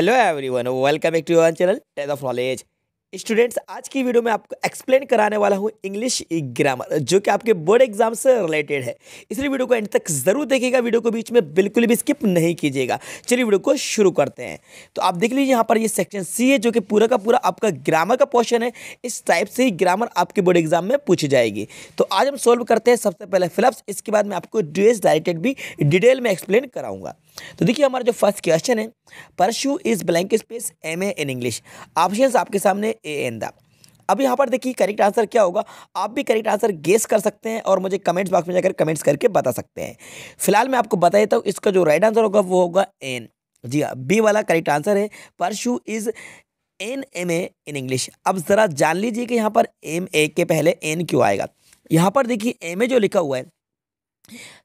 Hello everyone, welcome back to our channel Tales of Knowledge. Students आज की video में आपको एक्सप्लेन कराने वाला हूँ इंग्लिश ग्रामर जो कि आपके बोर्ड एग्जाम से रिलेटेड है इसलिए वीडियो को एंड तक ज़रूर देखिएगा वीडियो को बीच में बिल्कुल भी स्किप नहीं कीजिएगा चलिए वीडियो को शुरू करते हैं तो आप देख लीजिए यहाँ पर ये सेक्शन सी है जो कि पूरा का पूरा आपका ग्रामर का पोर्शन है इस टाइप से ही ग्रामर आपके बोर्ड एग्जाम में पूछी जाएगी तो आज हम सोल्व करते हैं सबसे पहले फिलप्स इसके बाद मैं आपको ड्रेस डायरेक्टेड भी डिटेल में एक्सप्लेन कराऊंगा तो देखिए हमारा जो फर्स्ट क्वेश्चन है Parshu is blank space M A in English option आपके सामने ए एन द अब यहाँ पर देखिए करेक्ट आंसर क्या होगा आप भी करेक्ट आंसर गेस कर सकते हैं और मुझे कमेंट्स बॉक्स में जाकर कमेंट्स करके बता सकते हैं फिलहाल मैं आपको बता देता हूँ इसका जो राइट आंसर होगा वो होगा एन जी हाँ बी वाला करेक्ट आंसर है Parshu is an M A in English अब ज़रा जान लीजिए कि यहाँ पर एम ए के पहले एन क्यों आएगा यहाँ पर देखिए एम ए जो लिखा हुआ है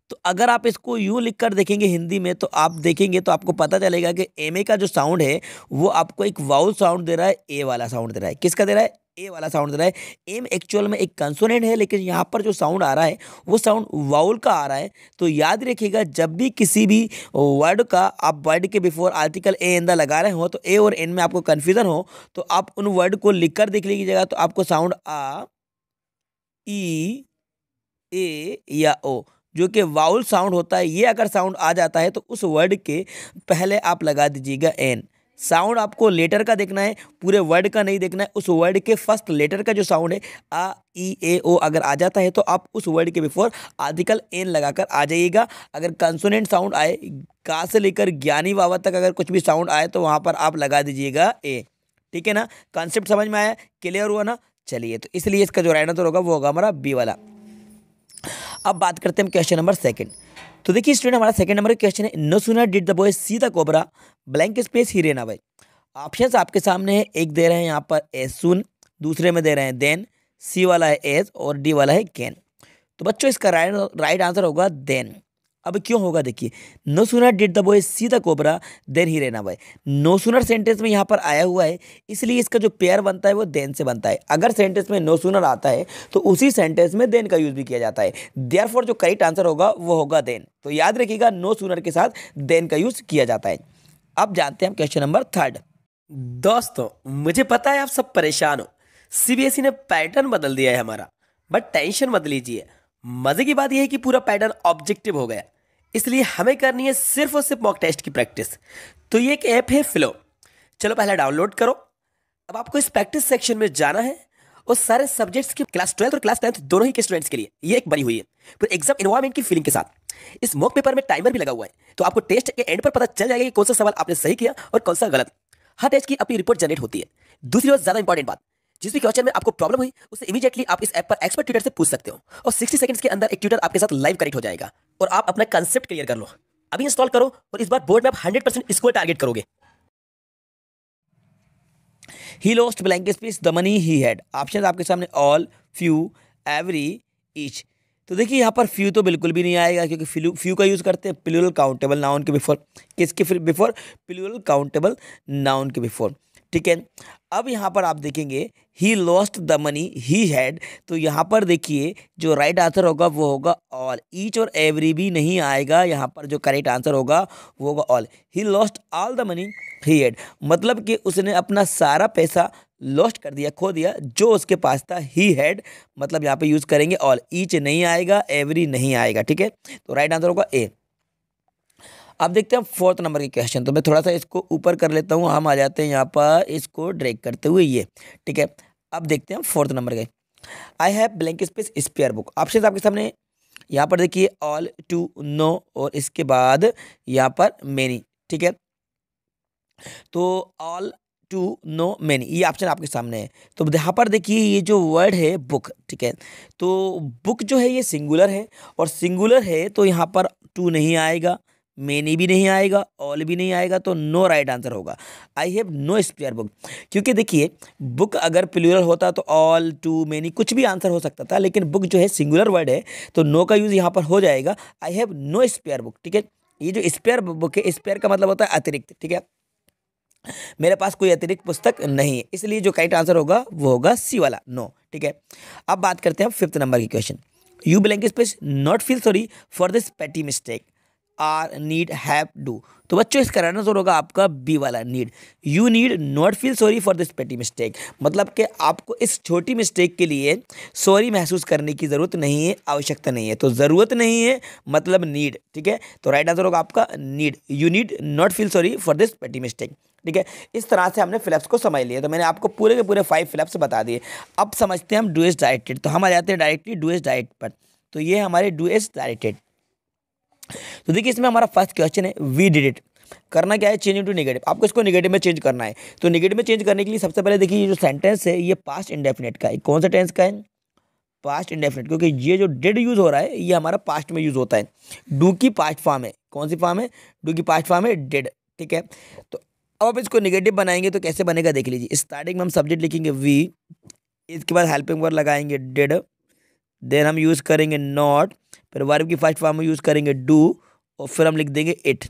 तो अगर आप इसको यूँ लिख कर देखेंगे हिंदी में तो आप देखेंगे तो आपको पता चलेगा कि एम ए का जो साउंड है वो आपको एक वाउल साउंड दे रहा है ए वाला साउंड दे रहा है किसका दे रहा है ए वाला साउंड दे रहा है एम एक्चुअल में एक कंसोनेंट है लेकिन यहाँ पर जो साउंड आ रहा है वो साउंड वाउल का आ रहा है तो याद रखिएगा जब भी किसी भी वर्ड का आप वर्ड के बिफोर आर्टिकल ए एंदा लगा रहे हो तो ए और एन में आपको कन्फ्यूज़न हो तो आप उन वर्ड को लिख कर देख लीजिएगा तो आपको साउंड आ ई e, ए या ओ जो कि वाउल साउंड होता है ये अगर साउंड आ जाता है तो उस वर्ड के पहले आप लगा दीजिएगा एन साउंड आपको लेटर का देखना है पूरे वर्ड का नहीं देखना है उस वर्ड के फर्स्ट लेटर का जो साउंड है आ ई ए ओ अगर आ जाता है तो आप उस वर्ड के बिफोर आर्टिकल एन लगाकर आ जाइएगा अगर कंसोनेंट साउंड आए गा से लेकर ज्ञानी बाबा तक अगर कुछ भी साउंड आए तो वहाँ पर आप लगा दीजिएगा ए ठीक है ना कॉन्सेप्ट समझ में आया क्लियर हुआ ना चलिए तो इसलिए इसका जो राइट आंसर होगा वो होगा हमारा बी वाला अब बात करते हैं हम क्वेश्चन नंबर सेकंड तो देखिए स्टूडेंट हमारा सेकंड नंबर क्वेश्चन है no sooner did the boy see the cobra blank space he ran भाई ऑप्शन आपके सामने है एक दे रहे हैं यहाँ पर एज सुन दूसरे में दे रहे हैं देन सी वाला है एज और डी वाला है कैन तो बच्चों इसका राइट राइट आंसर होगा देन अब क्यों होगा देखिए no sooner did the boy see the cobra than he ran boy no sooner sentence में यहाँ पर आया हुआ है इसलिए इसका जो पेयर बनता है वो देन से बनता है अगर सेंटेंस में नो सुनर आता है तो उसी सेंटेंस में देन का यूज़ भी किया जाता है देयर फॉर जो करेक्ट आंसर होगा वो होगा देन तो याद रखिएगा नो सुनर के साथ देन का यूज़ किया जाता है अब जानते हैं हम क्वेश्चन नंबर थर्ड दोस्तों मुझे पता है आप सब परेशान हो सीबीएसई e ने पैटर्न बदल दिया है हमारा बट टेंशन मत लीजिए मज़े की बात यह है कि पूरा पैटर्न ऑब्जेक्टिव हो गया इसलिए हमें करनी है सिर्फ और सिर्फ मॉक टेस्ट की प्रैक्टिस तो ये एक ऐप है फ्लो चलो पहले डाउनलोड करो अब आपको इस प्रैक्टिस सेक्शन में जाना है और सारे सब्जेक्ट्स की क्लास ट्वेल्थ और क्लास टेंथ दोनों ही के स्टूडेंट्स के लिए ये एक बनी हुई है पर एग्जाम इन्वायरमेंट की फीलिंग के साथ इस मॉक पेपर में टाइमर भी लगा हुआ है तो आपको टेस्ट के एंड पर पता चल जाएगा कि कौन सा सवाल आपने सही किया और कौन सा गलत हर टेस्ट की अपनी रिपोर्ट जनरेट होती है दूसरी और ज्यादा इंपॉर्टेंट बात जिस भी क्वेश्चन में आपको प्रॉब्लम हुई उसे इमीडिएटली आप इस ऐप पर एक्सपर्ट ट्यूटर से पूछ सकते हो और सिक्सटी सेकंड्स के अंदर एक ट्यूटर आपके साथ लाइव कनेक्ट हो जाएगा और आप अपना कंसेप्ट क्लियर कर लो अभी इंस्टॉल करो और इस बार बोर्ड में आप हंड्रेड परसेंट इसको टारगेट करोगे he lost blank space the money he had option आपके सामने ऑल फ्यू एवरी ईच तो देखिए यहाँ पर फ्यू तो बिल्कुल भी नहीं आएगा क्योंकि फ्यू फ्यू का यूज़ करते हैं प्लूरल काउंटेबल नाउन के बिफोर किसके फिर बिफोर प्लूरल काउंटेबल नाउन के बिफोर ठीक है अब यहाँ पर आप देखेंगे he lost the money he had तो यहाँ पर देखिए जो राइट आंसर होगा वो होगा ऑल ईच और एवरी भी नहीं आएगा यहाँ पर जो करेक्ट आंसर होगा वो होगा all he lost all the money he had मतलब कि उसने अपना सारा पैसा लॉस्ट कर दिया खो दिया जो उसके पास था ही हैड मतलब यहाँ पे यूज़ करेंगे ऑल ईच नहीं आएगा एवरी नहीं आएगा ठीक है तो राइट आंसर होगा ए अब देखते हैं फोर्थ नंबर के क्वेश्चन तो मैं थोड़ा सा इसको ऊपर कर लेता हूँ हम आ जाते हैं यहाँ पर इसको ड्रैग करते हुए ये ठीक है अब देखते हैं फोर्थ नंबर के I have blank space spare book option आपके सामने यहाँ पर देखिए ऑल टू नो और इसके बाद यहाँ पर मैनी ठीक है तो ऑल टू नो मैनी ये ऑप्शन आपके सामने है तो यहाँ पर देखिए ये जो वर्ड है बुक ठीक है तो बुक जो है ये सिंगुलर है और सिंगुलर है तो यहाँ पर टू नहीं आएगा मैनी भी नहीं आएगा ऑल भी नहीं आएगा तो नो राइट आंसर होगा I have no spare book क्योंकि देखिए बुक अगर प्लूरल होता तो ऑल टू मैनी कुछ भी आंसर हो सकता था लेकिन बुक जो है सिंगुलर वर्ड है तो नो का यूज़ यहाँ पर हो जाएगा I have no spare book ठीक है ये जो स्पेयर बुक है स्पेयर का मतलब होता है अतिरिक्त ठीक है मेरे पास कोई अतिरिक्त पुस्तक नहीं है इसलिए जो करेक्ट आंसर होगा वो होगा सी वाला नो ठीक है अब बात करते हैं फिफ्थ नंबर की question you blank space not feel sorry for this petty mistake are need have do तो बच्चों इसका राइट आंसर होगा आपका बी वाला need you need not feel sorry for this petty mistake मतलब कि आपको इस छोटी मिस्टेक के लिए सॉरी महसूस करने की ज़रूरत नहीं है आवश्यकता नहीं है तो ज़रूरत नहीं है मतलब नीड ठीक है तो राइट आंसर होगा आपका need you need not feel sorry for this petty mistake ठीक है इस तरह से हमने फिलप्स को समझ लिया तो मैंने आपको पूरे के पूरे फाइव फिलप्स बता दिए अब समझते हैं हम डू एस डायरेक्टेड तो हम आ जाते हैं डायरेक्टली डू एस डायरेक्ट पर तो ये हमारे डू एस डायरेक्टेड तो देखिए इसमें हमारा फर्स्ट क्वेश्चन है वी डिड इट करना क्या है चेंज इनटू नेगेटिव आपको इसको निगेटिव में चेंज करना है तो निगेटिव में चेंज करने के लिए सबसे पहले देखिए ये जो सेंटेंस है ये पास्ट इंडेफिनेट का है कौन सा टेंस का है पास्ट इंडेफिनेट क्योंकि ये जो डेड यूज़ हो रहा है ये हमारा पास्ट में यूज़ होता है डू की पास्ट फॉर्म है कौन सी फॉर्म है डू की पास्ट फॉर्म है डेड ठीक है तो अब आप इसको निगेटिव बनाएंगे तो कैसे बनेगा देख लीजिए स्टार्टिंग में हम सब्जेक्ट लिखेंगे वी इसके बाद हेल्पिंग वर्ड लगाएंगे डेड देन हम यूज़ करेंगे नॉट फिर वर्ब की फर्स्ट फॉर्म में यूज़ करेंगे डू और फिर हम लिख देंगे it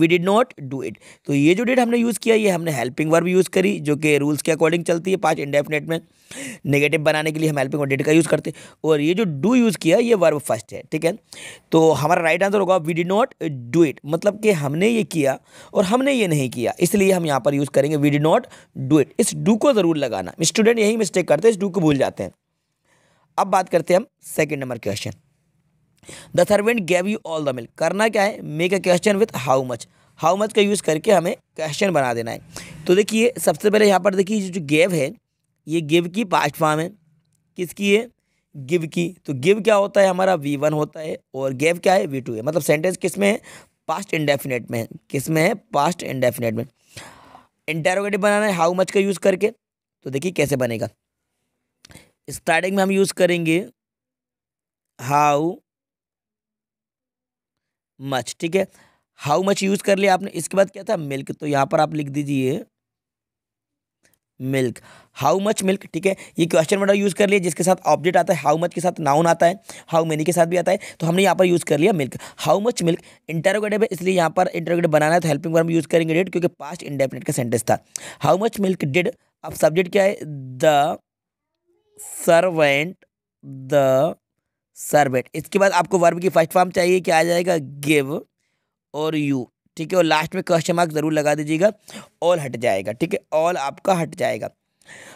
we did not do it तो ये जो डेट हमने यूज़ किया ये हमने हेल्पिंग वर्ब यूज़ करी जो कि रूल्स के अकॉर्डिंग चलती है पाँच इंडेफिनेट में नेगेटिव बनाने के लिए हम हेल्पिंग और डेट का यूज़ करते हैं और ये जो डू यूज़ किया ये वर्ब फर्स्ट है ठीक है तो हमारा राइट आंसर होगा we did not do it मतलब कि हमने ये किया और हमने ये नहीं किया इसलिए हम यहाँ पर यूज़ करेंगे we did not do it इस डू को ज़रूर लगाना स्टूडेंट यही मिस्टेक करते हैं इस डू को भूल जाते हैं अब बात करते हैं हम second number question the servant gave you all the milk करना क्या है make a question with how much how much का यूज़ करके हमें क्वेश्चन बना देना है तो देखिए सबसे पहले यहाँ पर देखिए जो गेव है ये गिव की पास्ट फॉर्म है किसकी है गिव की तो गिव क्या होता है हमारा वी वन होता है और गेव क्या है वी टू है मतलब सेंटेंस किस में है पास्ट इंडेफिनेट में है किस में है पास्ट इंडेफिनेट में इंटेरोगेटिव बनाना है हाउ मच का यूज़ करके तो देखिए कैसे बनेगा स्टार्टिंग में हम यूज़ करेंगे हाउ मच ठीक है हाउ मच यूज़ कर लिया आपने इसके बाद क्या था मिल्क तो यहाँ पर आप लिख दीजिए मिल्क हाउ मच मिल्क ठीक है ये क्वेश्चन वर्ड यूज़ कर लिया जिसके साथ ऑब्जेक्ट आता है हाउ मच के साथ नाउन आता है हाउ मेनी के साथ भी आता है तो हमने यहाँ पर यूज़ कर लिया milk how much milk interrogative है इसलिए यहाँ पर इंटरोगेटिव बनाना है तो हेल्पिंग वर्ड यूज़ करेंगे डेट क्योंकि पास्ट इंडेफिनेट का सेंटेंस था हाउ मच मिल्क डिड अब सब्जेक्ट क्या है द सर्वेंट द सर्वेट इसके बाद आपको वर्ब की फर्स्ट फॉर्म चाहिए क्या आ जाएगा गिव और यू ठीक है और लास्ट में क्वेश्चन मार्क ज़रूर लगा दीजिएगा ऑल हट जाएगा ठीक है ऑल आपका हट जाएगा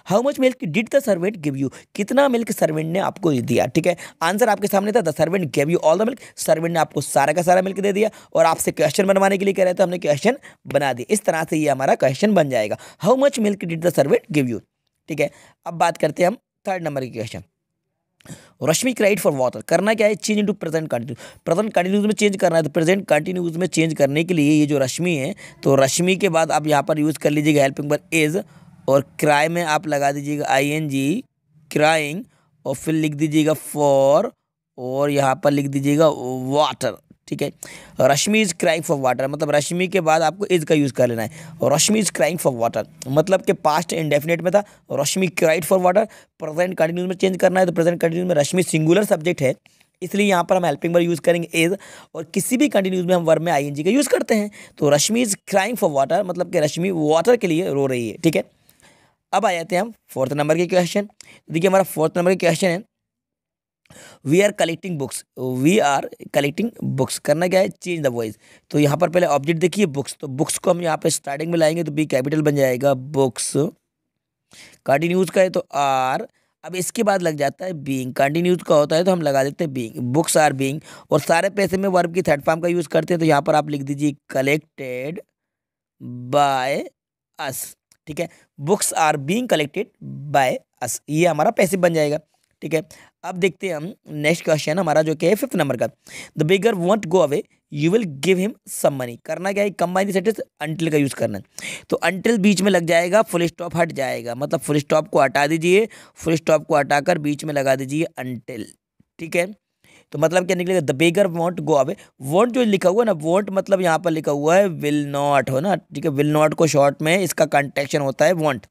how much milk did the servant give you कितना मिल्क सर्वेंट ने आपको दिया ठीक है आंसर आपके सामने था the servant give you all the milk servant ने आपको सारा का सारा मिल्क दे दिया और आपसे क्वेश्चन बनवाने के लिए कह रहे थे हमने क्वेश्चन बना दिया इस तरह से ये हमारा क्वेश्चन बन जाएगा how much milk did the servant give you ठीक है अब बात करते हैं हम थर्ड नंबर के question Rashmi cried for water करना क्या है change into present continuous present continuous में चेंज करना है तो प्रेजेंट कंटिन्यूस में चेंज करने के लिए ये जो रश्मि है तो रश्मि के बाद आप यहाँ पर यूज़ कर लीजिएगा हेल्पिंग पर इज और क्राई में आप लगा दीजिएगा आई एन जी क्राइंग और फिर लिख दीजिएगा फॉर और यहाँ पर लिख दीजिएगा वाटर ठीक है Rashmi is crying for water मतलब रश्मि के बाद आपको इज़ का यूज़ कर लेना है Rashmi is crying for water मतलब कि पास्ट इंडेफिनेट में था Rashmi cried for water present continuous में चेंज करना है तो प्रेजेंट कंटिन्यूस में रश्मि सिंगुलर सब्जेक्ट है इसलिए यहाँ पर हम हेल्पिंग वर्ब यूज़ करेंगे एज और किसी भी कंटिन्यूज में हम वर्ब में आई का यूज़ करते हैं तो Rashmi is crying for water मतलब कि रश्मि वाटर के लिए रो रही है ठीक है अब आ जाते हैं हम फोर्थ नंबर के क्वेश्चन देखिए हमारा फोर्थ नंबर के क्वेश्चन है we are collecting books we are collecting books करना क्या है चेंज द वॉइस तो यहाँ पर पहले ऑब्जेक्ट देखिए बुक्स तो बुक्स को हम यहाँ पर स्टार्टिंग में लाएंगे तो बी कैपिटल बन जाएगा बुक्स कंटिन्यूज का है तो आर अब इसके बाद लग जाता है बींग कंटिन्यूज का होता है तो हम लगा देते हैं बींग बुक्स आर बींग और सारे पैसे में वर्ब की थर्ड फॉर्म का यूज़ करते हैं तो यहाँ पर आप लिख दीजिए कलेक्टेड बाय अस ठीक है books are being collected by us ये हमारा पैसे बन जाएगा ठीक है अब देखते हैं हम नेक्स्ट क्वेश्चन हमारा जो कि है फिफ्थ नंबर का the beggar won't go away you will give him some money करना क्या है कंबाइन सेंटेंस अंटिल का यूज़ करना है तो अंटिल बीच में लग जाएगा फुल स्टॉप हट जाएगा मतलब फुल स्टॉप को हटा दीजिए फुल स्टॉप को हटाकर बीच में लगा दीजिए अंटिल ठीक है तो मतलब क्या निकलेगा the beggar won't go away won't जो लिखा हुआ है ना वॉन्ट मतलब यहाँ पर लिखा हुआ है विल नॉट हो ना ठीक है विल नॉट को शॉर्ट में इसका कंटेक्शन होता है won't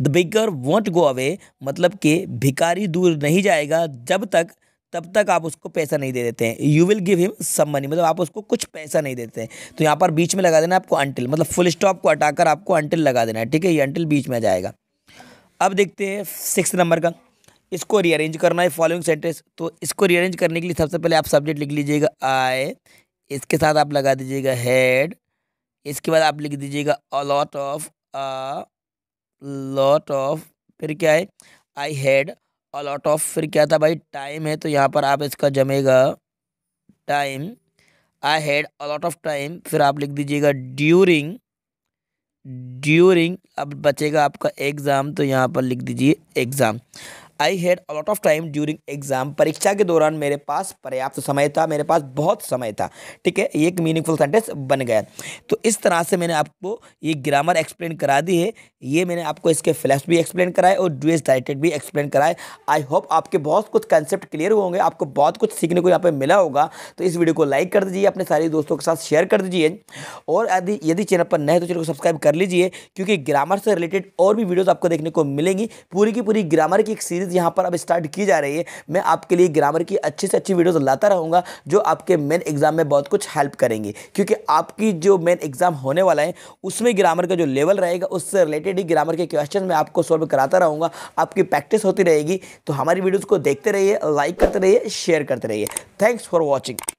the beggar won't go away मतलब कि भिकारी दूर नहीं जाएगा जब तक तब तक आप उसको पैसा नहीं दे देते हैं you will give him some money मतलब आप उसको कुछ पैसा नहीं देते हैं तो यहाँ पर बीच में लगा देना आपको अंटिल मतलब फुल स्टॉप को हटाकर आपको अंटिल लगा देना है ठीक है ये अंटिल बीच में आ जाएगा अब देखते हैं सिक्स नंबर का इसको रीअरेंज करना है फॉलोइंग सेंटेंस तो इसको रीअरेंज करने के लिए सबसे पहले आप सब्जेक्ट लिख लीजिएगा आए इसके साथ आप लगा दीजिएगा हेड इसके बाद आप लिख दीजिएगा अलॉट ऑफ लॉट ऑफ फिर क्या है I had a lot lot of फिर क्या था भाई टाइम है तो यहाँ पर आप इसका जमेगा time I had a lot of time फिर आप लिख दीजिएगा ड्यूरिंग ड्यूरिंग अब बचेगा आपका एग्ज़ाम तो यहाँ पर लिख दीजिए exam I had a lot of time during exam परीक्षा के दौरान मेरे पास पर्याप्त समय था मेरे पास बहुत समय था ठीक है ये एक मीनिंगफुल सेंटेंस बन गया तो इस तरह से मैंने आपको ये ग्रामर एक्सप्लेन करा दी है ये मैंने आपको इसके फ्लैश भी एक्सप्लेन कराए और ड्यूएस डायरेक्टेड भी एक्सप्लेन कराए आई होप आपके बहुत कुछ कंसेप्ट क्लियर होंगे आपको बहुत कुछ सीखने को यहाँ पर मिला होगा तो इस वीडियो को लाइक कर दीजिए अपने सारे दोस्तों के साथ शेयर कर दीजिए और यदि यदि चैनल पर नए तो चैनल को सब्सक्राइब कर लीजिए क्योंकि ग्रामर से रिलेटेड और भी वीडियोज़ आपको देखने को मिलेंगी पूरी की पूरी ग्रामर की एक सीरीज सीरीज़ यहाँ पर अब स्टार्ट की जा रही है मैं आपके लिए ग्रामर की अच्छी से अच्छी वीडियोज़ लाता रहूँगा जो आपके मेन एग्ज़ाम में बहुत कुछ हेल्प करेंगी क्योंकि आपकी जो मेन एग्ज़ाम होने वाला है उसमें ग्रामर का जो लेवल रहेगा उससे रिलेटेड ही ग्रामर के क्वेश्चन मैं आपको सॉल्व कराता रहूँगा आपकी प्रैक्टिस होती रहेगी तो हमारी वीडियोज़ को देखते रहिए लाइक करते रहिए शेयर करते रहिए थैंक्स फॉर वॉचिंग